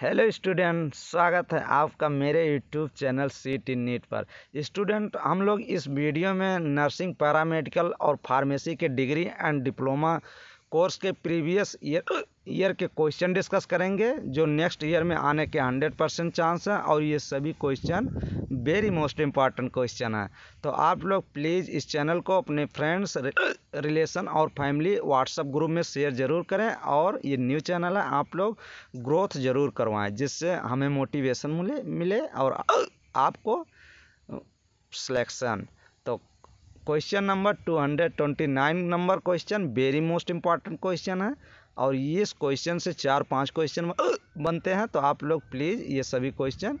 hello student स्वागत है आपका मेरे YouTube channel C T NEET पर स्टूडेंट हम लोग इस वीडियो में नर्सिंग पैरामेडिकल और फार्मेसी के डिग्री एंड डिप्लोमा कोर्स के प्रीवियस ईयर ईयर के क्वेश्चन डिस्कस करेंगे जो नेक्स्ट ईयर में आने के हंड्रेड परसेंट चांस हैं और ये सभी question very most important question है तो आप लोग प्लीज़ इस चैनल को अपने फ्रेंड्स रिलेशन और फैमिली व्हाट्सएप ग्रुप में शेयर ज़रूर करें और ये न्यू चैनल है आप लोग ग्रोथ ज़रूर करवाएँ जिससे हमें मोटिवेशन मिले मिले और आपको selection question number two hundred twenty nine number question very most important question है और ये इस क्वेश्चन से चार पांच क्वेश्चन बनते हैं तो आप लोग प्लीज़ ये सभी क्वेश्चन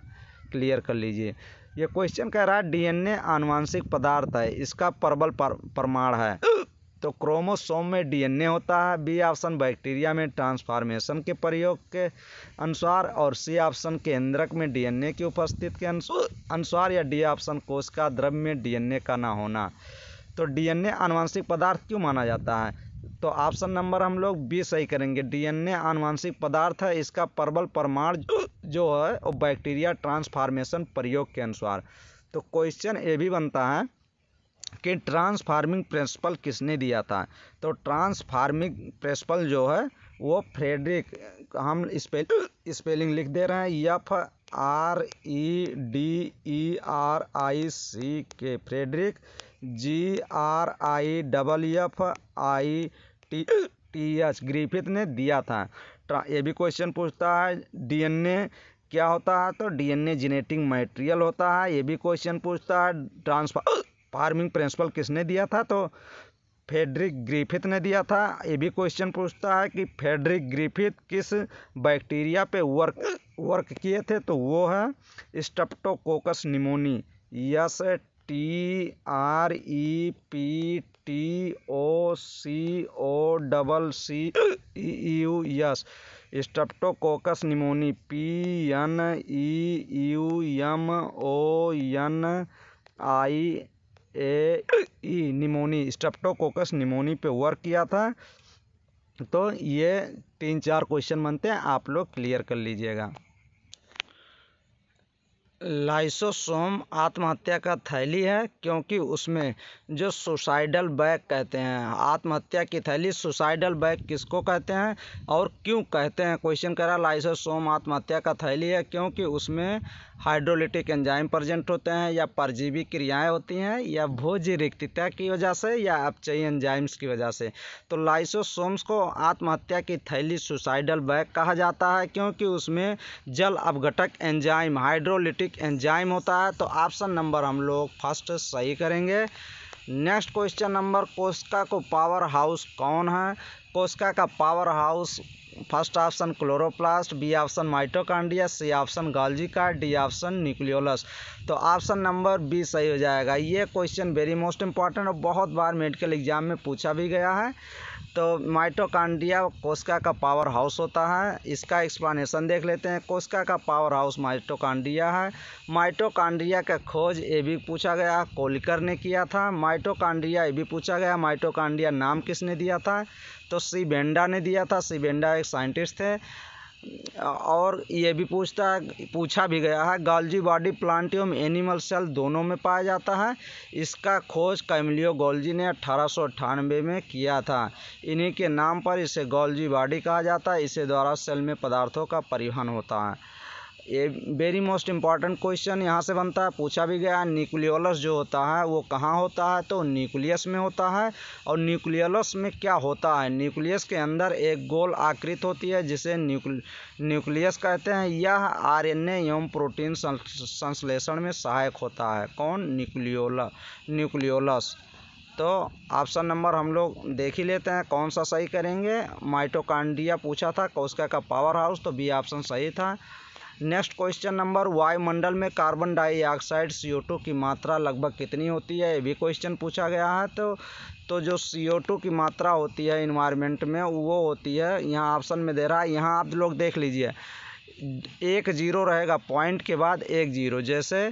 क्लियर कर लीजिए ये क्वेश्चन कह रहा है डीएनए आनुवांशिक पदार्थ है इसका प्रबल प्रमाण है तो क्रोमोसोम में डीएनए होता है बी ऑप्शन बैक्टीरिया में ट्रांसफॉर्मेशन के प्रयोग के अनुसार और सी ऑप्शन केंद्रक में डीएनए की उपस्थिति के अनुसार या डी ऑप्शन कोष का द्रव्य में डीएनए का ना होना तो डीएनए आनुवंशिक पदार्थ क्यों माना जाता है तो ऑप्शन नंबर हम लोग बी सही करेंगे डीएनए आनुवंशिक पदार्थ है इसका प्रबल प्रमाण जो, जो है वो बैक्टीरिया ट्रांसफार्मेशन प्रयोग के अनुसार तो क्वेश्चन ये भी बनता है कि ट्रांसफार्मिंग प्रिंसिपल किसने दिया था तो ट्रांसफार्मिंग प्रिंसिपल जो है वो फ्रेडरिक हम स्पेल स्पेलिंग लिख दे रहे हैं F R E D E R I C के Frederick G R I double F I T T H Griffith ने दिया था ये भी क्वेश्चन पूछता है डीएनए क्या होता है तो डीएनए जेनेटिक मटेरियल होता है ये भी क्वेश्चन पूछता है ट्रांसफार फार्मिंग प्रिंसिपल किसने दिया था तो फेडरिक ग्रिफिथ ने दिया था ये भी क्वेश्चन पूछता है कि फेडरिक ग्रिफिथ किस बैक्टीरिया पे वर्क वर्क किए थे तो वो है Streptococcus pneumoniae S T R E P T O C O double C U S Streptococcus pneumoniae P N E U M O N I A E pneumoniae Streptococcus pneumoniae पे work किया था तो ये तीन चार question बनते हैं आप लोग क्लियर कर लीजिएगा लाइसोसोम आत्महत्या का थैली है क्योंकि उसमें जो सुसाइडल बैग कहते हैं आत्महत्या की थैली सुसाइडल बैग किसको कहते हैं और क्यों कहते हैं क्वेश्चन कह रहा है लाइसोसोम आत्महत्या का थैली है क्योंकि उसमें हाइड्रोलिटिक एंजाइम प्रजेंट होते हैं या परजीवी क्रियाएं होती हैं या भोज रिक्तता की वजह से या अपचयी एंजाइम्स की वजह से तो लाइसोसोम्स को आत्महत्या की थैली सुसाइडल बैग कहा जाता है क्योंकि उसमें जल अवघटक एंजाइम हाइड्रोलिटिक एसिटिक एंजाइम होता है तो ऑप्शन नंबर हम लोग फर्स्ट सही करेंगे नेक्स्ट क्वेश्चन नंबर कोस्का को पावर हाउस कौन है कोस्का का power house first option chloroplast B option mitochondria C option Golgi का डी ऑप्शन न्यूक्लियोलस तो ऑप्शन नंबर बी सही हो जाएगा ये क्वेश्चन वेरी मोस्ट इंपॉर्टेंट और बहुत बार मेडिकल एग्जाम में पूछा भी गया है तो माइटोकांड्रिया कोशिका का पावर हाउस होता है इसका एक्सप्लेनेशन देख लेते हैं कोशिका का पावर हाउस माइटोकांड्रिया है माइटोकांड्रिया का खोज ये भी पूछा गया कोलिकर ने किया था माइटोकांड्रिया ये भी पूछा गया माइटोकांड्रिया नाम किसने दिया था तो सीबेंडा ने दिया था सीबेंडा एक साइंटिस्ट थे और ये भी पूछता है पूछा भी गया है गोल्जी बॉडी प्लांट एवं एनिमल सेल दोनों में पाया जाता है इसका खोज कैमलियो गोल्जी ने अठारह में किया था इन्हीं के नाम पर इसे गोल्जी बॉडी कहा जाता है इसे द्वारा सेल में पदार्थों का परिवहन होता है ये वेरी मोस्ट इम्पॉर्टेंट क्वेश्चन यहाँ से बनता है पूछा भी गया न्यूक्लियोलस जो होता है वो कहाँ होता है तो न्यूक्लियस में होता है और न्यूक्लियोलस में क्या होता है न्यूक्लियस के अंदर एक गोल आकृत होती है जिसे न्यूक्लियस कहते हैं यह आरएनए एवं प्रोटीन संश्लेषण में सहायक होता है कौन न्यूक्लियोला न्यूक्लियोलस तो ऑप्शन नंबर हम लोग देख ही लेते हैं कौन सा सही करेंगे माइटोकांडिया पूछा था कोशिका का पावर हाउस तो बी ऑप्शन सही था नेक्स्ट क्वेश्चन नंबर वायुमंडल में कार्बन डाइऑक्साइड सी की मात्रा लगभग कितनी होती है ये भी क्वेश्चन पूछा गया है तो तो जो सी की मात्रा होती है इन्वायरमेंट में वो होती है यहाँ ऑप्शन में दे रहा है यहाँ आप लोग देख लीजिए एक जीरो रहेगा पॉइंट के बाद एक जीरो जैसे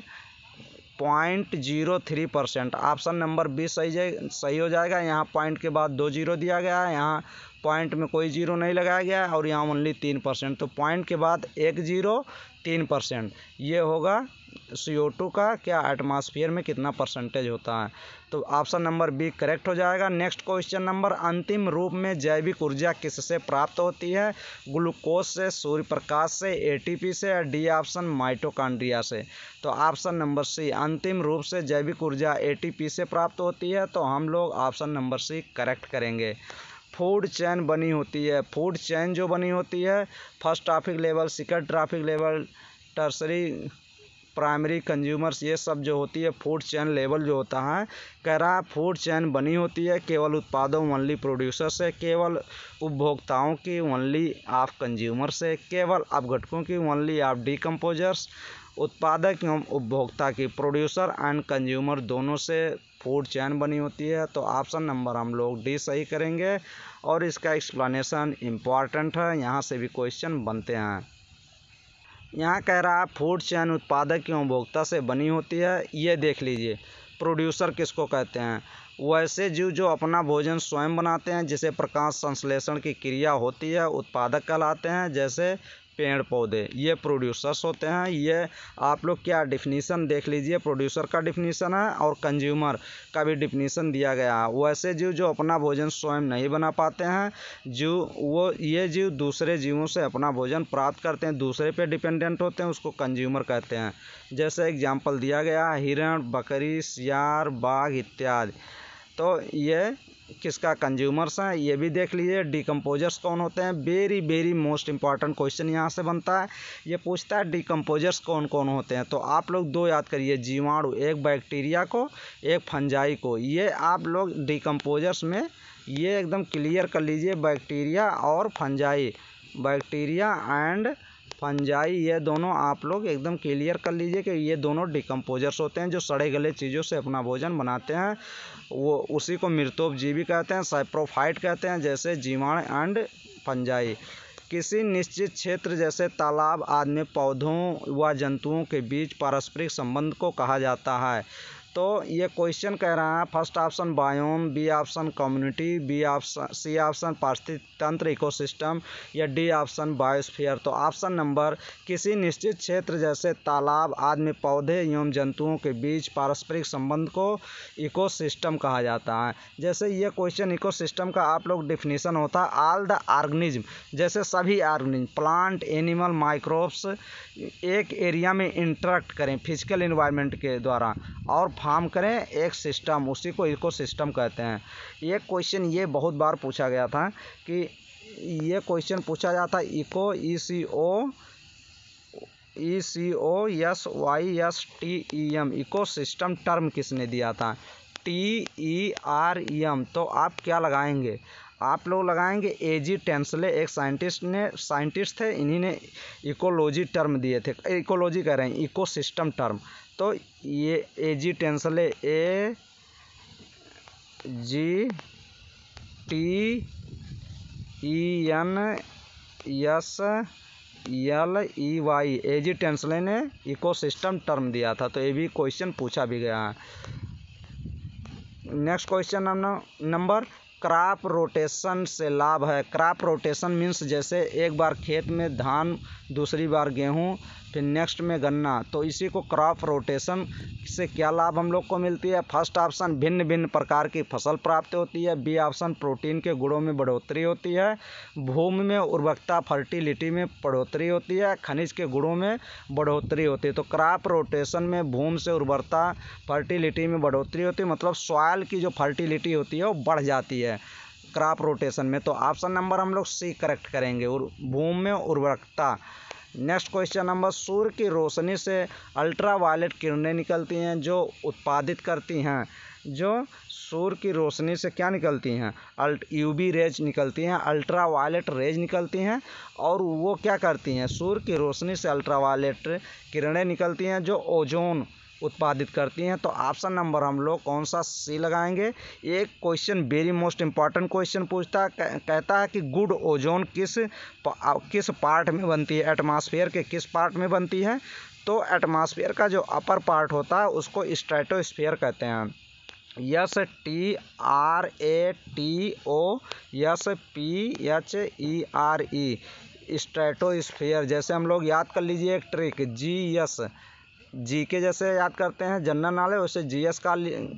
point zero three percent option number B सही सही हो जाएगा यहाँ पॉइंट के बाद दो जीरो दिया गया है यहाँ पॉइंट में कोई जीरो नहीं लगाया गया और यहाँ ओनली तीन परसेंट तो पॉइंट के बाद एक जीरो तीन परसेंट ये होगा सी ओ टू का क्या एटमॉस्फेयर में कितना परसेंटेज होता है तो ऑप्शन नंबर बी करेक्ट हो जाएगा नेक्स्ट क्वेश्चन नंबर अंतिम रूप में जैविक ऊर्जा किससे प्राप्त होती है ग्लूकोज से सूर्य प्रकाश से एटीपी से या डी ऑप्शन माइटोकांड्रिया से तो ऑप्शन नंबर सी अंतिम रूप से जैविक ऊर्जा एटीपी से प्राप्त होती है तो हम लोग ऑप्शन नंबर सी करेक्ट करेंगे फूड चैन बनी होती है फूड चैन जो बनी होती है first trophic level second trophic level tertiary primary consumers ये सब जो होती है फूड चैन लेवल जो होता है कह रहा है फूड चैन बनी होती है केवल उत्पादों ओनली प्रोड्यूसर से केवल उपभोक्ताओं की ओनली ऑफ कंज्यूमर से केवल अपघटकों की ओनली ऑफ डिकम्पोजर्स उत्पादक एवं उपभोक्ता की प्रोड्यूसर एंड कंज्यूमर दोनों से फूड चैन बनी होती है तो ऑप्शन नंबर हम लोग डी सही करेंगे और इसका एक्सप्लेनेशन इम्पॉर्टेंट है यहाँ से भी क्वेश्चन बनते हैं यहाँ कह रहा है फूड चैन उत्पादक की उपभोक्ता से बनी होती है ये देख लीजिए प्रोड्यूसर किसको कहते हैं वैसे जीव जो अपना भोजन स्वयं बनाते हैं जिसे प्रकाश संश्लेषण की क्रिया होती है उत्पादक कहलाते हैं जैसे पेड़ पौधे ये प्रोड्यूसर्स होते हैं ये आप लोग क्या डिफिनीसन देख लीजिए प्रोड्यूसर का डिफिनीसन है और कंज्यूमर का भी डिफिनीसन दिया गया है वैसे जीव जो अपना भोजन स्वयं नहीं बना पाते हैं जीव वो ये जीव दूसरे जीवों से अपना भोजन प्राप्त करते हैं दूसरे पे डिपेंडेंट होते हैं उसको कंज्यूमर कहते हैं जैसे एग्जाम्पल दिया गया है हिरण बकरी सियार बाघ इत्यादि तो ये किसका कंज्यूमर्स हैं ये भी देख लीजिए डिकम्पोजर्स कौन होते हैं very very most important question यहाँ से बनता है ये पूछता है डिकम्पोजर्स कौन कौन होते हैं तो आप लोग दो याद करिए जीवाणु एक बैक्टीरिया को एक फंजाई को ये आप लोग डिकम्पोजर्स में ये एकदम क्लियर कर लीजिए बैक्टीरिया और फंजाई बैक्टीरिया एंड फंजाई ये दोनों आप लोग एकदम क्लियर कर लीजिए कि ये दोनों डिकम्पोजर्स होते हैं जो सड़े गले चीज़ों से अपना भोजन बनाते हैं वो उसी को मृतोपजीवी कहते हैं साइप्रोफाइट कहते हैं जैसे जीवाण एंड फंजाई किसी निश्चित क्षेत्र जैसे तालाब आदि में पौधों व जंतुओं के बीच पारस्परिक संबंध को कहा जाता है तो ये क्वेश्चन कह रहा है first option biome B option community B option C option पारिस्थितंत्र इकोसिस्टम या डी ऑप्शन बायोस्फीयर तो ऑप्शन नंबर किसी निश्चित क्षेत्र जैसे तालाब आदमी पौधे एवं जंतुओं के बीच पारस्परिक संबंध को इकोसिस्टम कहा जाता है जैसे ये क्वेश्चन इको का आप लोग डिफिनेशन होता है ऑल द आर्गनिज्म जैसे सभी आर्गनिज्म प्लांट एनिमल माइक्रोब्स एक एरिया में इंटरेक्ट करें फिजिकल इन्वायरमेंट के द्वारा और फार्म करें एक सिस्टम उसी को इको सिस्टम कहते हैं ये क्वेश्चन ये बहुत बार पूछा गया था कि ये क्वेश्चन पूछा जाता eco E C O E C O S Y S T E M ecosystem term किसने दिया था T E R E M तो आप क्या लगाएंगे आप लोग लगाएंगे ए जी टेंसले एक साइंटिस्ट ने साइंटिस्ट थे इन्हीं ने इकोलॉजी टर्म दिए थे इकोलॉजी कह रहे हैं इको सिस्टम टर्म तो ये A G Tansley A G T E N S L E Y A G Tansley ने इको टर्म दिया था तो ये भी क्वेश्चन पूछा भी गया है next question number crop rotation से लाभ है क्रॉप रोटेशन मीन्स जैसे एक बार खेत में धान दूसरी बार गेहूँ फिर नेक्स्ट में गन्ना तो इसी को क्रॉप रोटेशन से क्या लाभ हम लोग को मिलती है फर्स्ट ऑप्शन भिन्न भिन्न प्रकार की फसल प्राप्त होती है बी ऑप्शन प्रोटीन के गुणों में बढ़ोतरी होती है भूमि में उर्वरकता फर्टिलिटी में बढ़ोतरी होती है खनिज के गुणों में बढ़ोतरी होती है तो क्रॉप रोटेशन में भूमि से उर्वरता फर्टिलिटी में बढ़ोतरी होती है मतलब सॉयल की जो फर्टिलिटी होती है वो बढ़ जाती है है क्रॉप रोटेशन में तो ऑप्शन नंबर हम लोग सी करेक्ट करेंगे और भूमि में उर्वरकता नेक्स्ट क्वेश्चन नंबर सूर्य की रोशनी से अल्ट्रा किरणें निकलती हैं जो उत्पादित करती हैं जो सूर्य की रोशनी से क्या निकलती हैं अल्ट यू रेज निकलती हैं अल्ट्रा रेज निकलती हैं और वो क्या करती हैं सूर्य की रोशनी से अल्ट्रा किरणें निकलती हैं जो ओजोन उत्पादित करती हैं तो ऑप्शन नंबर हम लोग कौन सा सी लगाएंगे एक question very most important question पूछता कहता है कि गुड ओजोन किस पा, किस पार्ट में बनती है एटमॉस्फेयर के किस पार्ट में बनती है तो एटमॉस्फेयर का जो अपर पार्ट होता है उसको स्ट्रेटोस्फेयर कहते हैं S T R A T O S P H E R E stratosphere जैसे हम लोग याद कर लीजिए एक ट्रिक जी यस जी के जैसे याद करते हैं जनरल नॉलेज वैसे जी एस का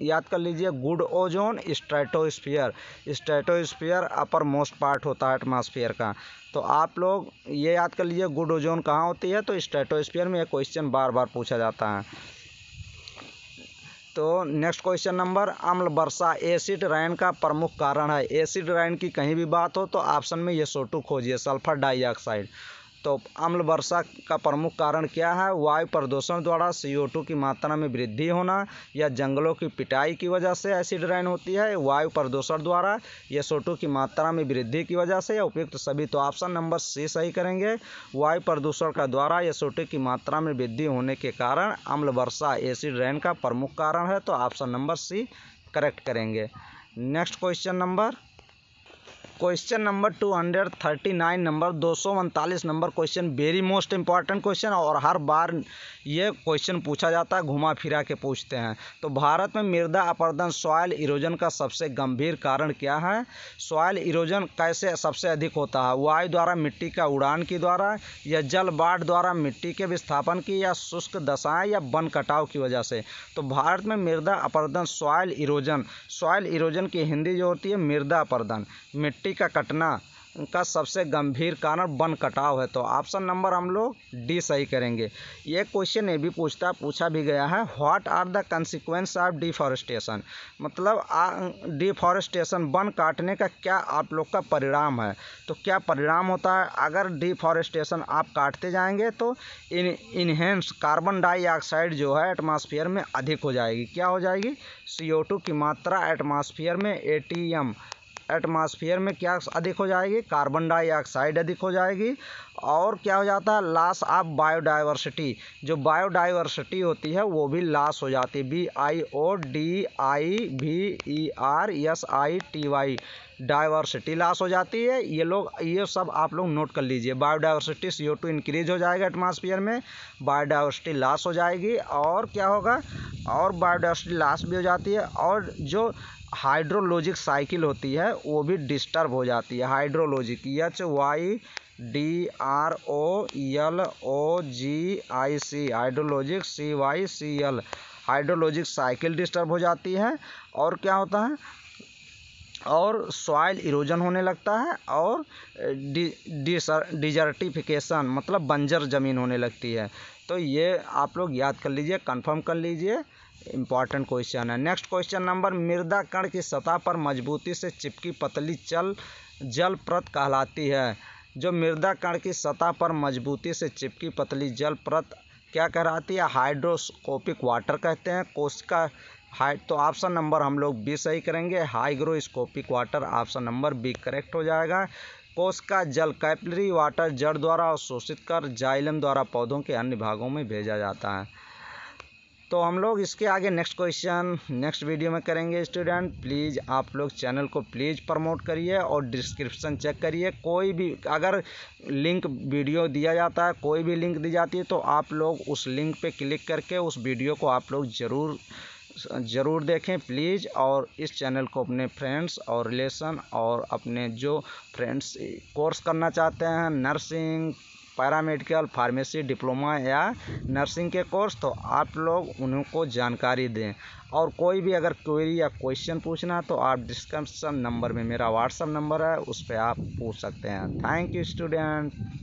याद कर लीजिए good ozone stratosphere stratosphere upper most part होता है एटमॉस्फेयर का तो आप लोग ये याद कर लीजिए गुड ओजोन कहाँ होती है तो स्ट्रेटोस्फीयर में यह क्वेश्चन बार बार पूछा जाता है तो नेक्स्ट क्वेश्चन नंबर अम्ल वर्षा एसिड रैन का प्रमुख कारण है एसिड रायन की कहीं भी बात हो तो ऑप्शन में ये सोटू खोजिए सल्फर डाइऑक्साइड तो अम्ल वर्षा का प्रमुख कारण क्या है वायु प्रदूषण द्वारा सीओ की मात्रा में वृद्धि होना या जंगलों की पिटाई की वजह से एसिड रेन होती है वायु प्रदूषण द्वारा या सोटो की मात्रा में वृद्धि की वजह से या उपयुक्त सभी तो ऑप्शन नंबर सी सही करेंगे वायु प्रदूषण का द्वारा या सोटो की मात्रा में वृद्धि होने के कारण अम्ल वर्षा एसिड रैन का प्रमुख कारण है तो ऑप्शन नंबर सी करेक्ट करेंगे next question number question number two hundred thirty nine number दो सौ उनतालीस number question very most important question और हर बार ये क्वेश्चन पूछा जाता है घुमा फिरा के पूछते हैं तो भारत में मृदा अपर्दन सॉयल इरोजन का सबसे गंभीर कारण क्या है सॉयल इरोजन कैसे सबसे अधिक होता है वायु द्वारा मिट्टी का उड़ान के द्वारा या जल बाढ़ द्वारा मिट्टी के विस्थापन की या शुष्क दशाएँ या वन कटाव की वजह से तो भारत में मृदा अपर्दन सॉयल इरोजन सॉयल इरोजन की हिंदी जो होती है मृदा अपर्दन मिट्टी मिट्टी का कटना का सबसे गंभीर कारण वन कटाव है तो ऑप्शन नंबर हम लोग डी सही करेंगे ये क्वेश्चन ये भी पूछता पूछा भी गया है what are the consequence of deforestation मतलब डिफॉरेस्टेशन वन काटने का क्या आप लोग का परिणाम है तो क्या परिणाम होता है अगर डिफॉरेस्टेशन आप काटते जाएंगे तो इन इन्हेंस कार्बन डाइऑक्साइड जो है एटमॉस्फेयर में अधिक हो जाएगी क्या हो जाएगी सी की मात्रा एटमॉस्फेयर में ए एटमॉस्फेयर में क्या अधिक हो जाएगी कार्बन डाइऑक्साइड अधिक हो जाएगी और क्या हो जाता है लॉस ऑफ बायोडाइवर्सिटी जो बायोडाइवर्सिटी होती है वो भी लॉस हो जाती है B I O D I V E R S I T Y diversity loss हो जाती है ये लोग ये सब आप लोग नोट कर लीजिए biodiversity C O two increase हो जाएगा एटमॉस्फेयर में बायोडाइवर्सिटी लॉस हो जाएगी और क्या होगा और बायोडाइवर्सिटी लॉस भी हो जाती है और जो हाइड्रोलॉजिक साइकिल होती है वो भी डिस्टर्ब हो जाती है hydrologic H Y D R O L O G I C hydrologic C Y C L hydrologic cycle disturb हो जाती है और क्या होता है और सॉइल इरोजन होने लगता है और डिजर्टिफिकेशन मतलब बंजर ज़मीन होने लगती है तो ये आप लोग याद कर लीजिए कंफर्म कर लीजिए इम्पॉर्टेंट क्वेश्चन है नेक्स्ट क्वेश्चन नंबर मृदा कण की सतह पर मजबूती से चिपकी पतली चल जल प्रत कहलाती है जो मृदा कण की सतह पर मजबूती से चिपकी पतली जल प्रत क्या कहलाती है हाइड्रोस्कोपिक वाटर कहते हैं कोशिका हाई तो ऑप्शन नंबर हम लोग बी सही करेंगे hygroscopic water option number B correct हो जाएगा कोष का जल कैपलरी वाटर जड़ द्वारा शोषित कर जाइलम द्वारा पौधों के अन्य भागों में भेजा जाता है तो हम लोग इसके आगे नेक्स्ट क्वेश्चन नेक्स्ट वीडियो में करेंगे स्टूडेंट प्लीज़ आप लोग चैनल को प्लीज़ प्रमोट करिए और डिस्क्रिप्शन चेक करिए कोई भी अगर लिंक वीडियो दिया जाता है कोई भी लिंक दी जाती है तो आप लोग उस लिंक पे क्लिक करके उस वीडियो को आप लोग ज़रूर ज़रूर देखें प्लीज़ और इस चैनल को अपने फ्रेंड्स और रिलेशन और अपने जो फ्रेंड्स कोर्स करना चाहते हैं नर्सिंग पैरामेडिकल फार्मेसी डिप्लोमा या नर्सिंग के कोर्स तो आप लोग उनको जानकारी दें और कोई भी अगर क्वेरी या क्वेश्चन पूछना तो आप डिस्क्रिप्शन नंबर में मेरा व्हाट्सअप नंबर है उस पर आप पूछ सकते हैं थैंक यू स्टूडेंट